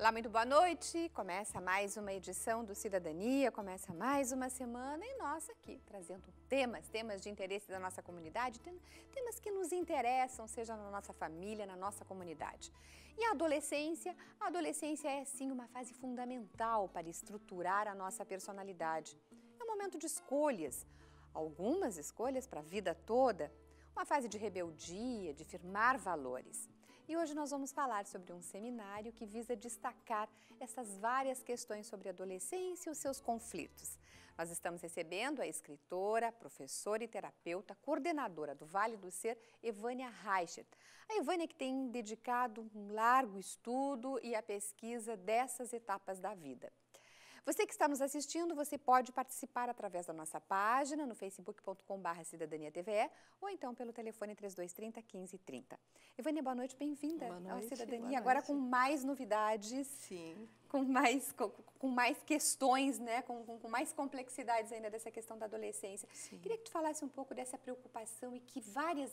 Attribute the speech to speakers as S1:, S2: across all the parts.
S1: Olá, muito boa noite. Começa mais uma edição do Cidadania, começa mais uma semana e nós aqui trazendo temas, temas de interesse da nossa comunidade, temas que nos interessam, seja na nossa família, na nossa comunidade. E a adolescência, a adolescência é sim uma fase fundamental para estruturar a nossa personalidade. É um momento de escolhas, algumas escolhas para a vida toda, uma fase de rebeldia, de firmar valores. E hoje nós vamos falar sobre um seminário que visa destacar essas várias questões sobre a adolescência e os seus conflitos. Nós estamos recebendo a escritora, professora e terapeuta, coordenadora do Vale do Ser, Evânia Reichert. A Evânia que tem dedicado um largo estudo e a pesquisa dessas etapas da vida. Você que está nos assistindo, você pode participar através da nossa página no facebook.com.br Cidadania TVE ou então pelo telefone 3230 1530. Ivânia, boa noite, bem-vinda ao Cidadania. Agora com mais novidades. Sim. Com mais, com, mais questões, né? Com, com, com, mais complexidades ainda dessa questão da adolescência. Sim. Queria que tu falasse um pouco dessa preocupação e que várias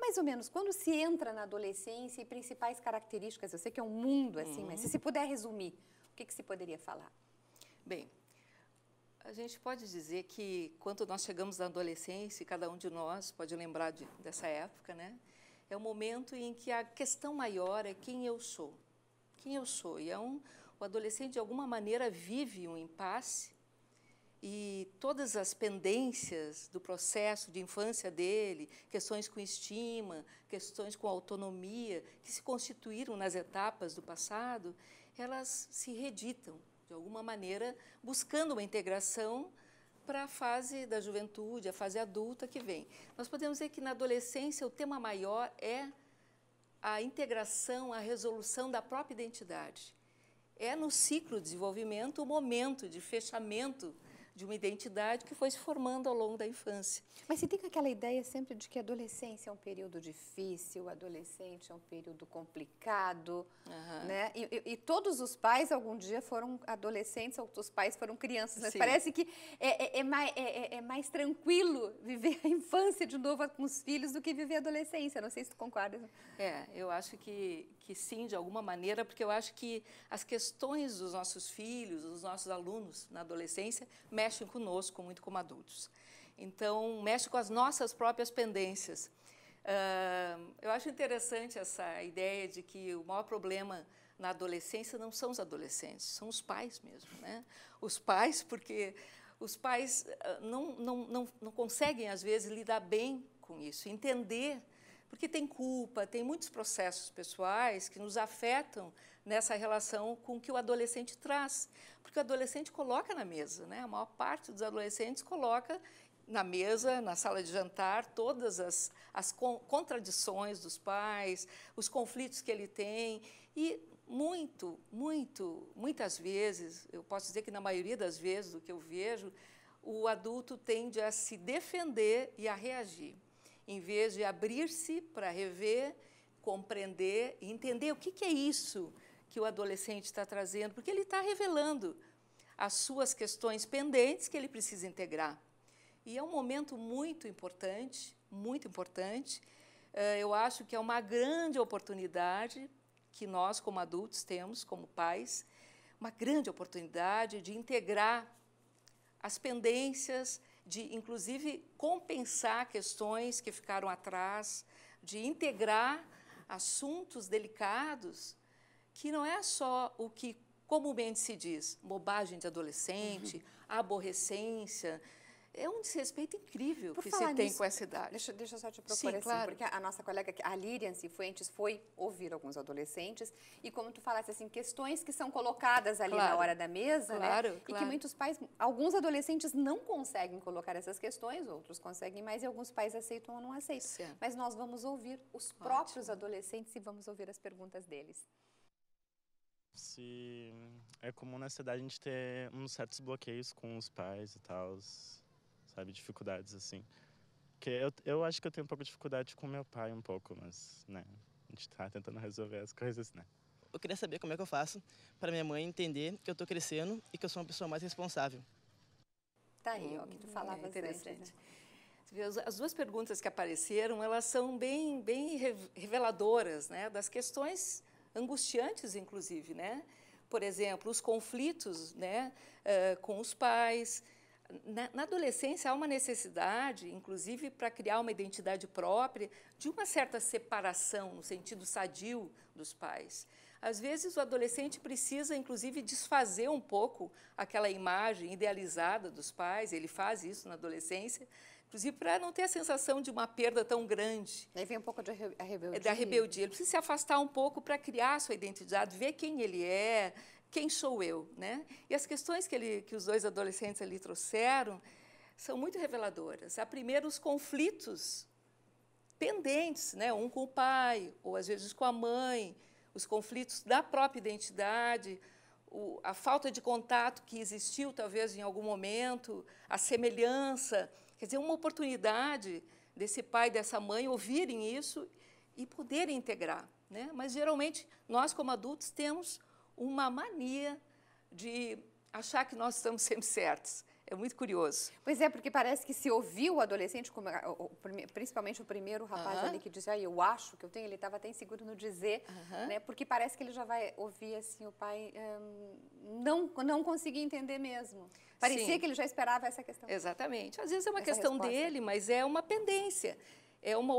S1: mais ou menos, quando se entra na adolescência e principais características, eu sei que é um mundo assim, mas se uhum. se puder resumir, o que, que se poderia falar?
S2: Bem, a gente pode dizer que quando nós chegamos na adolescência, e cada um de nós pode lembrar de, dessa época, né? É o momento em que a questão maior é quem eu sou. Quem eu sou. E é um, o adolescente, de alguma maneira, vive um impasse e todas as pendências do processo de infância dele, questões com estima, questões com autonomia, que se constituíram nas etapas do passado, elas se reditam de alguma maneira, buscando uma integração para a fase da juventude, a fase adulta que vem. Nós podemos dizer que na adolescência o tema maior é a integração, a resolução da própria identidade. É no ciclo de desenvolvimento o momento de fechamento de uma identidade que foi se formando ao longo da infância. Mas se tem
S1: aquela ideia sempre de que a adolescência é um período difícil, adolescente é um período complicado, uhum. né? E, e, e, todos os pais algum dia foram adolescentes, outros pais foram crianças, mas Sim. parece que é, é, é, mais, é, é, é, mais, tranquilo viver a infância de novo com os filhos do que viver a adolescência, não sei se tu concordas.
S2: É, eu acho que, que sim, de alguma maneira, porque eu acho que as questões dos nossos filhos, dos nossos alunos na adolescência, mexem conosco muito como adultos. Então, mexe com as nossas próprias pendências. Uh, eu acho interessante essa ideia de que o maior problema na adolescência não são os adolescentes, são os pais mesmo. Né? Os pais, porque os pais ah, não, não, não, não conseguem, às vezes, lidar bem com isso, entender, porque tem culpa, tem muitos processos pessoais que nos afetam nessa relação com o que o adolescente traz, porque o adolescente coloca na mesa, né? A maior parte dos adolescentes coloca na mesa, na sala de jantar, todas as, as con contradições dos pais, os conflitos que ele tem. E muito, muito, muitas vezes, eu posso dizer que na maioria das vezes do que eu vejo, o adulto tende a se defender e a reagir, em vez de abrir-se para rever, compreender e entender o que, que é isso que o adolescente está trazendo, porque ele está revelando as suas questões pendentes que ele precisa integrar. E é um momento muito importante, muito importante. Eh, eu acho que é uma grande oportunidade que nós, como adultos, temos, como pais, uma grande oportunidade de integrar as pendências, de inclusive compensar questões que ficaram atrás, de integrar assuntos delicados que não é só o que comumente se diz, bobagem de adolescente, uhum. aborrecência. É um desrespeito incrível Por que se tem nisso, com essa
S1: idade. Deixa, deixa eu só te procurar, Sim, assim, claro. porque a nossa colega, a Lirian Fuentes, foi ouvir alguns adolescentes e como tu falaste assim, questões que são colocadas ali claro. na hora da mesa, claro, né? Claro. E que muitos pais, alguns adolescentes não conseguem colocar essas questões, outros conseguem, mas e alguns pais aceitam ou não aceitam. Sim. Mas nós vamos ouvir os Ótimo. próprios adolescentes e vamos ouvir as perguntas deles.
S2: Se é comum na cidade a gente ter uns certos bloqueios com os pais e tal, sabe, dificuldades assim. Porque eu, eu acho que eu tenho um pouco de dificuldade com meu pai um pouco, mas né, a gente tá tentando resolver as coisas, né? Eu queria saber como é que eu faço para minha mãe entender que eu tô crescendo e que eu sou uma pessoa mais responsável. Tá aí, ó, que tu hum, falava é né? interessante. As duas perguntas que apareceram, elas são bem, bem reveladoras, né, das questões angustiantes, inclusive, né? Por exemplo, os conflitos, né, uh, com os pais. Na, na, adolescência há uma necessidade, inclusive para criar uma identidade própria, de uma certa separação no sentido sadio dos pais. Às vezes o adolescente precisa, inclusive, desfazer um pouco aquela imagem idealizada dos pais. Ele faz isso na adolescência Inclusive para não ter a sensação de uma perda tão grande. Daí vem um pouco da rebeldia. É da rebeldia. Ele precisa se afastar um pouco para criar a sua identidade, ver quem ele é, quem sou eu, né? E as questões que, ele, que os dois adolescentes ali trouxeram são muito reveladoras. A primeira, os conflitos pendentes, né? Um com o pai, ou às vezes com a mãe, os conflitos da própria identidade, o, a falta de contato que existiu talvez em algum momento, a semelhança, Quer dizer, uma oportunidade desse pai, dessa mãe ouvirem isso e poderem integrar. Né? Mas geralmente nós, como adultos, temos uma mania de achar que nós estamos sempre certos. É muito curioso. Pois é, porque parece que se ouviu o adolescente,
S1: principalmente o primeiro rapaz ali que dizia, ah, eu acho que eu tenho, ele estava até inseguro no dizer, né? Porque parece que ele já vai ouvir assim o pai um, não não conseguir entender mesmo. Parecia Sim. que ele já esperava essa questão.
S2: Exatamente. Às vezes é uma essa questão resposta. dele, mas é uma pendência. É uma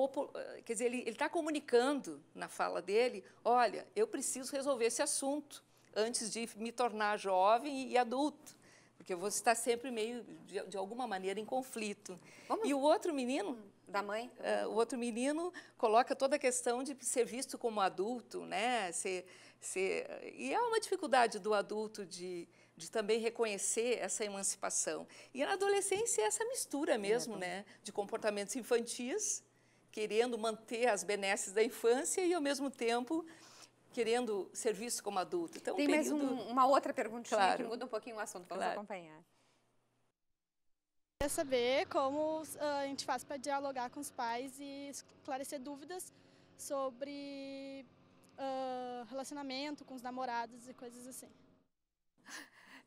S2: quer dizer, ele está comunicando na fala dele, olha, eu preciso resolver esse assunto antes de me tornar jovem e adulto. Porque eu vou estar tá sempre meio, de, de alguma maneira, em conflito. Vamos. E o outro menino... Hum, da mãe? Uh, o outro menino coloca toda a questão de ser visto como adulto, né? Ser, ser, e é uma dificuldade do adulto de, de também reconhecer essa emancipação. E na adolescência é essa mistura mesmo, é. né? De comportamentos infantis, querendo manter as benesses da infância e, ao mesmo tempo, querendo ser visto como adulto. Então, Tem um período... mais um,
S1: uma outra perguntinha claro. que muda um pouquinho o assunto, vamos claro. acompanhar. Quer saber como ah, a gente faz para dialogar com os pais e esclarecer dúvidas sobre uh, relacionamento com os namorados e coisas assim.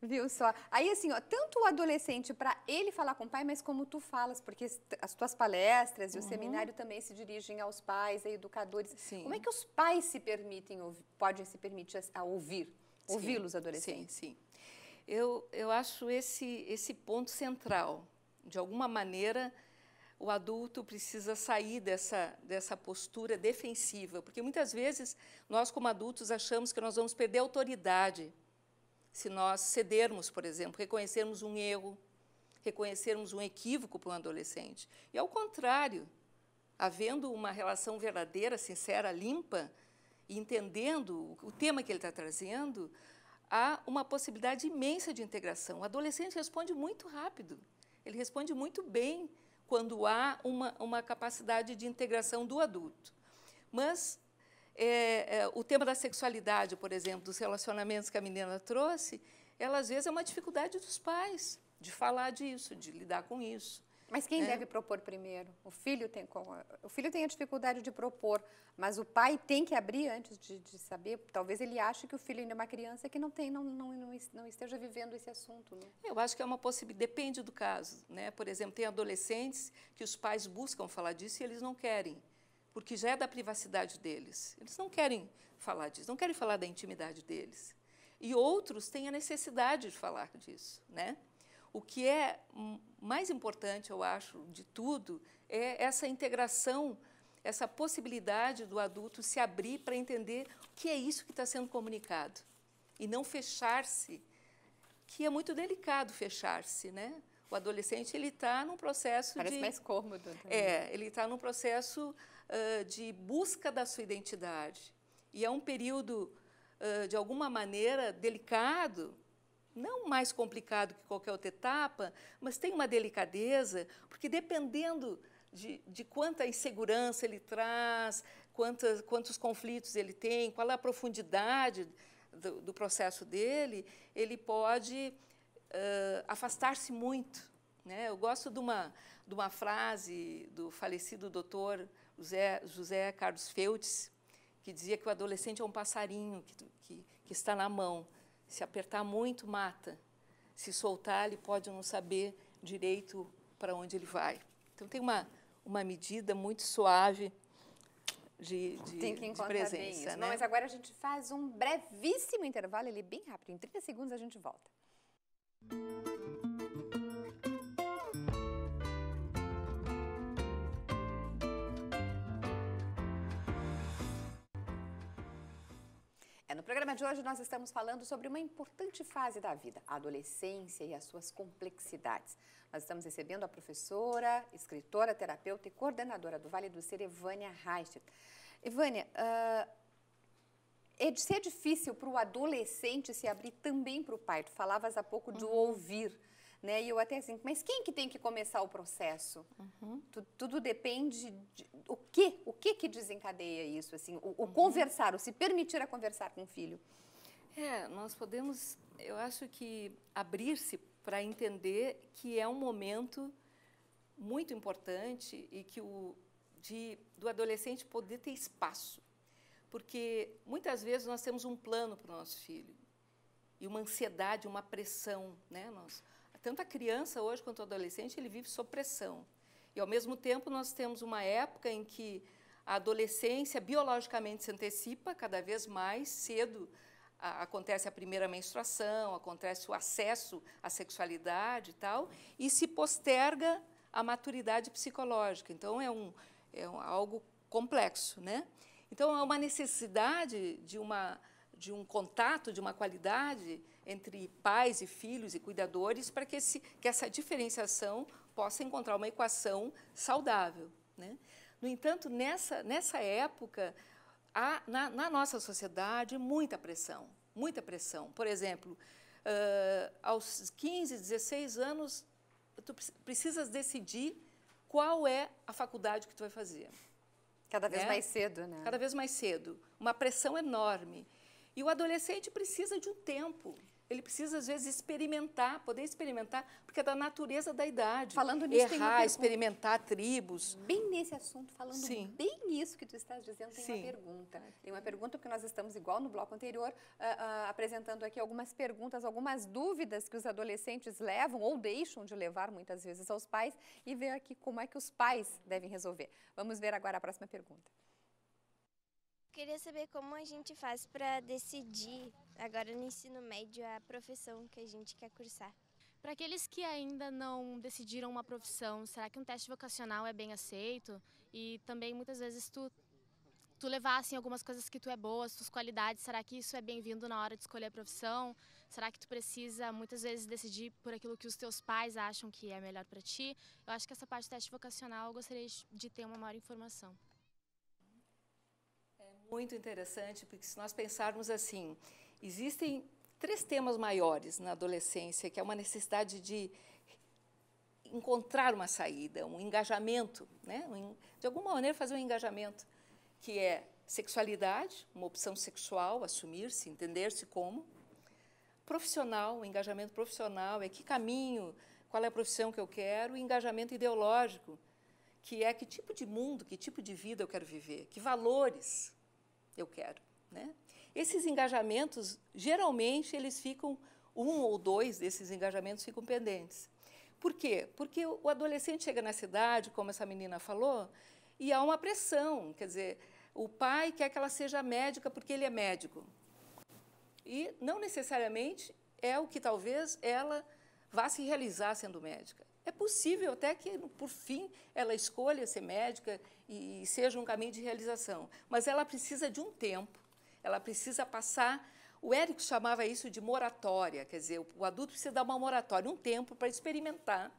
S1: Viu só? Aí, assim, ó, tanto o adolescente para ele falar com o pai, mas como tu falas, porque as tuas palestras e uhum. o seminário também se dirigem aos pais, a educadores. Sim. Como é que os pais se permitem,
S2: podem se permitir assim, a ouvir, ouvi-los adolescentes? Sim, sim. Eu, eu acho esse, esse ponto central. De alguma maneira, o adulto precisa sair dessa, dessa postura defensiva, porque muitas vezes nós, como adultos, achamos que nós vamos perder autoridade se nós cedermos, por exemplo, reconhecermos um erro, reconhecermos um equívoco para um adolescente. E, ao contrário, havendo uma relação verdadeira, sincera, limpa, e entendendo o tema que ele está trazendo, há uma possibilidade imensa de integração. O adolescente responde muito rápido, ele responde muito bem quando há uma, uma capacidade de integração do adulto. Mas é, é, o tema da sexualidade, por exemplo, dos relacionamentos que a menina trouxe, ela às vezes é uma dificuldade dos pais de falar disso, de lidar com isso. Mas quem é. deve propor primeiro? O
S1: filho tem o filho tem a dificuldade de propor, mas o pai tem que abrir antes de, de saber. Talvez ele ache que o filho ainda é uma criança que não tem, não, não, não esteja vivendo esse assunto. Né?
S2: É, eu acho que é uma possibilidade. Depende do caso, né? Por exemplo, tem adolescentes que os pais buscam falar disso e eles não querem porque já é da privacidade deles. Eles não querem falar disso, não querem falar da intimidade deles. E outros têm a necessidade de falar disso, né? O que é mais importante, eu acho, de tudo, é essa integração, essa possibilidade do adulto se abrir para entender o que é isso que está sendo comunicado e não fechar-se, que é muito delicado fechar-se, né? O adolescente ele está num processo Parece de... mais
S1: cômodo. Também.
S2: Né? É, ele está num processo uh, de busca da sua identidade. E é um período, uh, de alguma maneira, delicado, não mais complicado que qualquer outra etapa, mas tem uma delicadeza, porque dependendo de, de quanta insegurança ele traz, quantos, quantos conflitos ele tem, qual é a profundidade do, do processo dele, ele pode uh, afastar-se muito. Né? Eu gosto de uma, de uma frase do falecido doutor José, José Carlos Feltes, que dizia que o adolescente é um passarinho que, que, que está na mão. Se apertar muito, mata. Se soltar, ele pode não saber direito para onde ele vai. Então, tem uma, uma medida muito suave de, de, Tem que encontrar presença. Né? Não, mas
S1: agora a gente faz um brevíssimo intervalo, ele é bem rápido. Em 30 segundos a gente volta. programa de hoje nós estamos falando sobre uma importante fase da vida, a adolescência e as suas complexidades. Nós estamos recebendo a professora, escritora, terapeuta e coordenadora do Vale do Ser, Evânia Reichert. Evânia, uh, é, de ser difícil para o adolescente se abrir também para o pai, tu falavas há pouco uhum. ouvir, né? E eu até assim, mas quem que tem que começar o processo? Uhum. Tu, tudo depende de, o que, o que que desencadeia isso, assim, o, o uhum. conversar, o se permitir a
S2: conversar com o filho. É, nós podemos, eu acho que abrir-se para entender que é um momento muito importante e que o de, do adolescente poder ter espaço, porque muitas vezes nós temos um plano para o nosso filho e uma ansiedade, uma pressão, né? Nós, tanto a criança hoje quanto o adolescente, ele vive sob pressão. E, ao mesmo tempo, nós temos uma época em que a adolescência biologicamente se antecipa cada vez mais cedo. A, acontece a primeira menstruação, acontece o acesso à sexualidade e tal, e se posterga a maturidade psicológica. Então, é, um, é um, algo complexo. Né? Então, é uma necessidade de, uma, de um contato, de uma qualidade entre pais e filhos e cuidadores para que, esse, que essa diferenciação possa encontrar uma equação saudável. Né? No entanto, nessa, nessa época, há na, na nossa sociedade muita pressão, muita pressão. Por exemplo, uh, aos 15, 16 anos, tu precisas decidir qual é a faculdade que tu vai fazer. Cada vez né? mais cedo, né? Cada vez mais cedo. Uma pressão enorme. E o adolescente precisa de um tempo. Ele precisa, às vezes, experimentar, poder experimentar, porque é da natureza da idade. Falando nisso, Errar, experimentar tribos. Bem
S1: nesse assunto, falando Sim. bem isso que tu estás dizendo, tem Sim. uma pergunta. Tem uma pergunta, porque nós estamos, igual no bloco anterior, uh, uh, apresentando aqui algumas perguntas, algumas dúvidas que os adolescentes levam ou deixam de levar, muitas vezes, aos pais, e ver aqui como é que os pais devem resolver. Vamos ver agora a próxima pergunta.
S2: Queria saber como a gente faz
S1: para decidir, agora no ensino médio, a profissão que a gente quer cursar. Para aqueles que ainda não decidiram
S2: uma profissão, será que um teste vocacional é bem
S1: aceito? E também, muitas vezes, tu, tu levar assim, algumas coisas que tu é boa, tuas qualidades, será que isso é bem-vindo na hora de escolher a profissão? Será que tu precisa, muitas vezes, decidir por
S2: aquilo que os teus pais acham que é melhor para ti? Eu acho que essa parte do teste vocacional eu gostaria de ter uma maior informação. Muito interessante, porque se nós pensarmos assim, existem três temas maiores na adolescência, que é uma necessidade de encontrar uma saída, um engajamento, né? de alguma maneira fazer um engajamento, que é sexualidade, uma opção sexual, assumir-se, entender-se como, profissional, um engajamento profissional, é que caminho, qual é a profissão que eu quero, e engajamento ideológico, que é que tipo de mundo, que tipo de vida eu quero viver, que valores, eu quero. Né? Esses engajamentos, geralmente, eles ficam, um ou dois desses engajamentos ficam pendentes. Por quê? Porque o adolescente chega na cidade, como essa menina falou, e há uma pressão. Quer dizer, o pai quer que ela seja médica porque ele é médico. E não necessariamente é o que talvez ela vá se realizar sendo médica. É possível até que, por fim, ela escolha ser médica e seja um caminho de realização, mas ela precisa de um tempo, ela precisa passar. O Érico chamava isso de moratória, quer dizer, o adulto precisa dar uma moratória, um tempo para experimentar.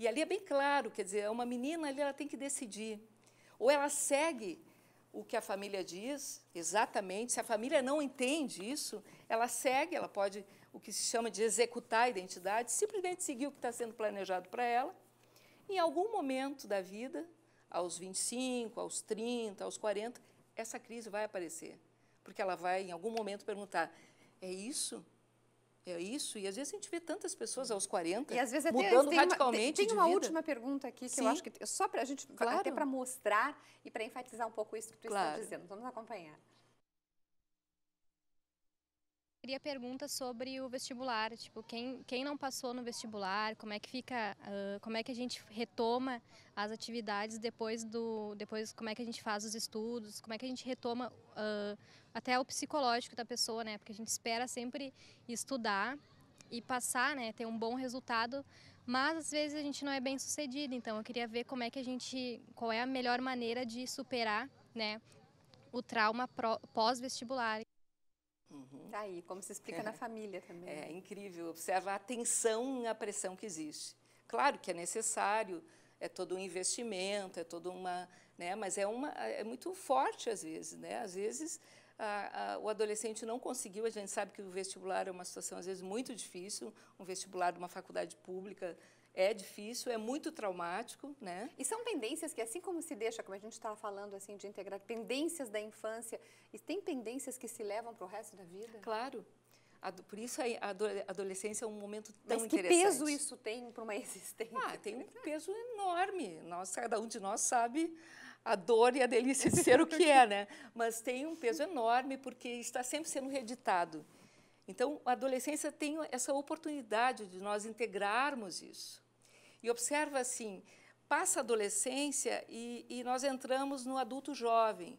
S2: E ali é bem claro, quer dizer, uma menina ali ela tem que decidir. Ou ela segue o que a família diz, exatamente, se a família não entende isso, ela segue, ela pode o que se chama de executar a identidade, simplesmente seguir o que está sendo planejado para ela. Em algum momento da vida, aos 25, aos 30, aos 40, essa crise vai aparecer. Porque ela vai, em algum momento, perguntar: é isso? É isso? E às vezes a gente vê tantas pessoas aos 40 e, às vezes, mudando tem radicalmente. Uma, tem, tem uma última
S1: pergunta aqui que Sim. eu acho que só para a gente, claro. até para mostrar e para enfatizar um pouco isso que tu claro. está dizendo. Vamos acompanhar. Queria pergunta sobre o vestibular, tipo, quem, quem não passou no vestibular, como é que fica, uh, como é que a gente retoma as atividades depois do, depois como é que a gente faz os estudos, como é que a gente retoma uh, até o psicológico da pessoa, né, porque a gente espera sempre estudar e passar, né, ter um bom resultado, mas às vezes a gente não é bem sucedido, então eu queria ver como é que a gente, qual é a melhor maneira de superar, né, o trauma pós-vestibular.
S2: Uhum. Tá aí, como se explica é. na família também. É né? incrível, observa a atenção a pressão que existe. Claro que é necessário, é todo um investimento, é toda uma, né, mas é uma é muito forte às vezes, né? Às vezes a, a, o adolescente não conseguiu, a gente sabe que o vestibular é uma situação às vezes muito difícil, um vestibular de uma faculdade pública é difícil, é muito traumático, né? E são tendências que, assim
S1: como se deixa, como a gente estava falando assim de integrar tendências da infância, e tem tendências que se
S2: levam para o resto da vida? Claro, por isso a adolescência é um momento tão Mas que interessante. peso isso tem para uma existência? Ah, tem um peso enorme. Nós, cada um de nós sabe a dor e a delícia de ser o que é, né? Mas tem um peso enorme porque está sempre sendo reeditado. Então, a adolescência tem essa oportunidade de nós integrarmos isso. E observa assim, passa a adolescência e, e nós entramos no adulto jovem,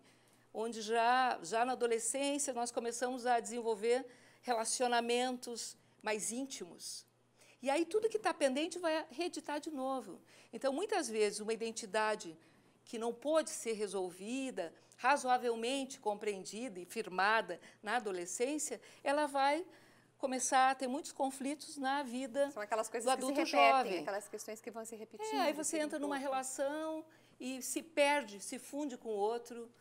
S2: onde já, já na adolescência nós começamos a desenvolver relacionamentos mais íntimos. E aí tudo que está pendente vai reeditar de novo. Então, muitas vezes, uma identidade que não pôde ser resolvida, razoavelmente compreendida e firmada na adolescência, ela vai começar a ter muitos conflitos na vida São aquelas coisas do adulto que se repetem, jovem. aquelas
S1: questões que vão se repetindo. É, aí você entra numa
S2: relação e se perde, se funde com o outro,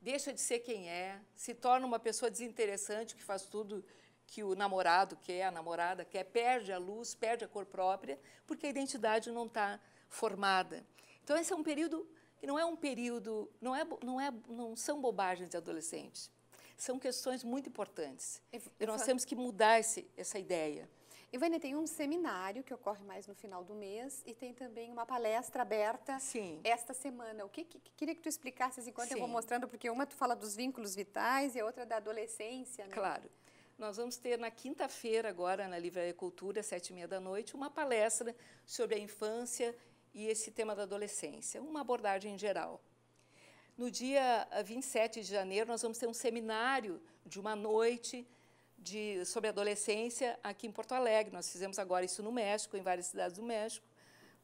S2: deixa de ser quem é, se torna uma pessoa desinteressante que faz tudo que o namorado quer, a namorada quer, perde a luz, perde a cor própria, porque a identidade não está formada. Então, esse é um período que não é um período, não, é, não, é, não são bobagens de adolescentes, são questões muito importantes. E, e nós só... temos que mudar esse, essa ideia. Ivânia, tem um seminário
S1: que ocorre mais no final do mês e tem também uma palestra aberta Sim. esta semana. O que, que, queria que tu explicasses enquanto Sim. eu vou mostrando, porque uma tu fala dos vínculos vitais e a outra da adolescência.
S2: Né? Claro. Nós vamos ter na quinta-feira agora na Livraria Cultura, sete e meia da noite, uma palestra sobre a infância e esse tema da adolescência, uma abordagem geral. No dia 27 eh, de janeiro, nós vamos ter um seminário de uma noite de, sobre adolescência aqui em Porto Alegre. Nós fizemos agora isso no México, em várias cidades do México,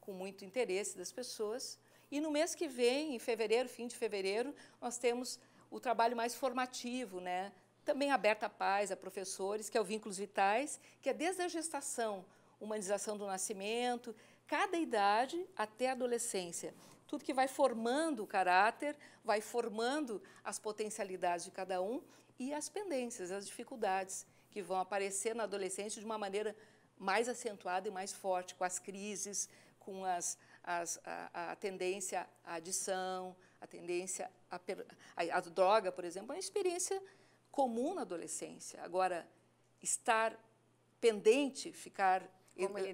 S2: com muito interesse das pessoas. E no mês que vem, em fevereiro, fim de fevereiro, nós temos o trabalho mais formativo, né? também aberto à paz, a professores, que é o Vínculos Vitais, que é desde a gestação, humanização do nascimento, cada idade até a adolescência. Tudo que vai formando o caráter, vai formando as potencialidades de cada um e as pendências, as dificuldades que vão aparecer na adolescência de uma maneira mais acentuada e mais forte, com as crises, com as, as, a, a, tendência à adição, a tendência à, per, à droga, por exemplo, é uma experiência comum na adolescência. Agora, estar pendente, ficar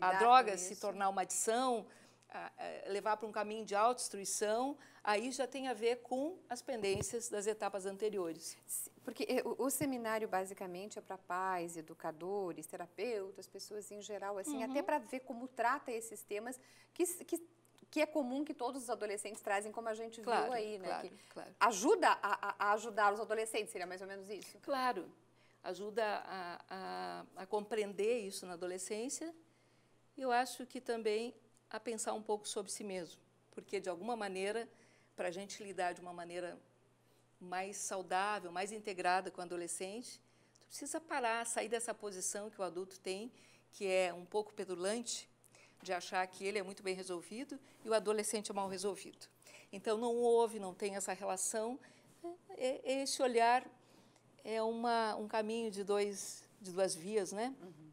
S2: a droga se tornar uma adição, a, a levar para um caminho de autodestruição, aí já tem a ver com as pendências das etapas anteriores. Porque eh, o, o seminário
S1: basicamente é para pais, educadores, terapeutas, pessoas em geral, assim, uhum. até para ver como trata esses temas que, que que é comum que todos os adolescentes trazem, como a gente
S2: claro, viu aí, né? Claro, claro. Ajuda a, a, ajudar os adolescentes, seria mais ou menos isso? Claro. Ajuda a, a, a compreender isso na adolescência eu acho que também a pensar um pouco sobre si mesmo, porque de alguma maneira, para a gente lidar de uma maneira mais saudável, mais integrada com o adolescente, tu precisa parar, sair dessa posição que o adulto tem, que é um pouco pedulante, de achar que ele é muito bem resolvido e o adolescente é mal resolvido. Então não houve, não tem essa relação. É, é, esse olhar é uma, um caminho de dois de duas vias, né? Uhum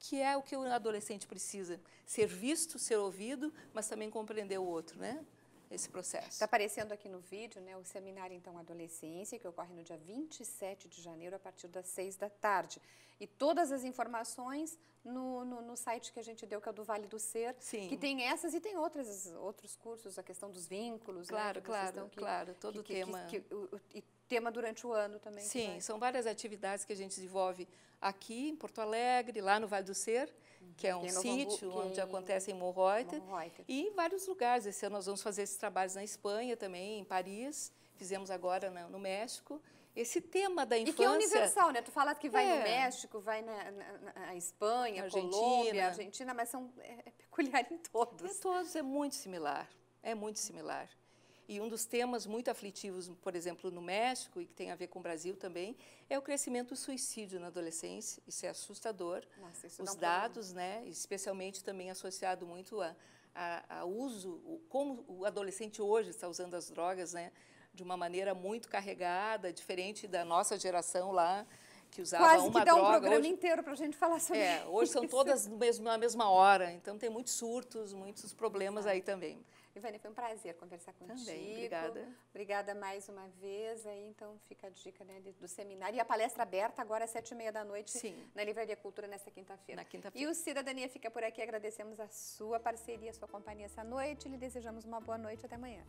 S2: que é o que o adolescente precisa, ser visto, ser ouvido, mas também compreender o outro, né? esse processo.
S1: Está aparecendo aqui no vídeo né, o seminário Então Adolescência, que ocorre no dia 27 de janeiro, a partir das 6 da tarde. E todas as informações no, no, no site que a gente deu, que é o do Vale do Ser, Sim. que tem essas e tem outras, outros cursos, a questão dos vínculos. Claro, né, claro, que, claro, todo que, tema. Que, o tema tema durante o ano também. Sim, vai... são várias
S2: atividades que a gente desenvolve aqui em Porto Alegre, lá no Vale do Ser, uhum. que é uhum. um sítio Hamburgo, onde que... É acontece em Monreuter, e em vários lugares. Esse ano nós vamos fazer esses trabalhos na Espanha também, em Paris, fizemos agora no México esse tema da infância. E que é universal, né? Tu fala que vai é. no México,
S1: vai na, na, na Espanha, Argentina. Colômbia, Argentina,
S2: mas são, é, é peculiar em todos. Em todos é muito similar, é muito similar. E um dos temas muito aflitivos, por exemplo, no México, e que tem a ver com o Brasil também, é o crescimento do suicídio na adolescência. Isso é assustador. Nossa, isso Os dados, né, especialmente também associado muito a, a, a uso, como o adolescente hoje está usando as drogas, né, de uma maneira muito carregada, diferente da nossa geração lá, que usava Quase uma que dá droga. um programa hoje, inteiro para a gente falar sobre é, isso. Hoje são todas na mesma hora, então tem muitos surtos, muitos problemas aí também. Ivane, foi um prazer conversar contigo. Também, obrigada.
S1: Obrigada mais uma vez. Aí, então, fica a dica né, do seminário. E a palestra aberta agora às sete e meia da noite Sim. na Livraria Cultura nesta quinta-feira. Na quinta-feira. E o Cidadania fica por aqui. Agradecemos a sua parceria, a sua companhia essa noite. Lhe desejamos uma boa noite. Até amanhã.